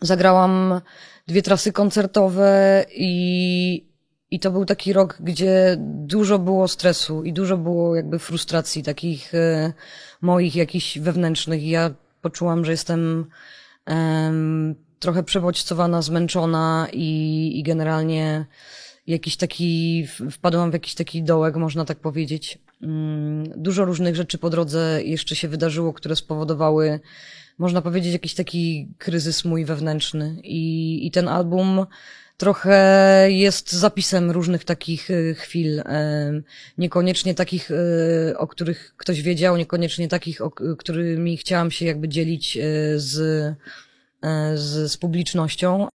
zagrałam dwie trasy koncertowe i, i to był taki rok, gdzie dużo było stresu i dużo było jakby frustracji takich e, moich jakichś wewnętrznych. ja poczułam, że jestem em, trochę przewodźcowana, zmęczona i, i generalnie jakiś taki, wpadłam w jakiś taki dołek, można tak powiedzieć. Mm, dużo różnych rzeczy po drodze jeszcze się wydarzyło, które spowodowały, można powiedzieć, jakiś taki kryzys mój wewnętrzny. I, i ten album trochę jest zapisem różnych takich y, chwil. Niekoniecznie takich, y, o których ktoś wiedział, niekoniecznie takich, o którymi chciałam się jakby dzielić y, z, e, z, z publicznością.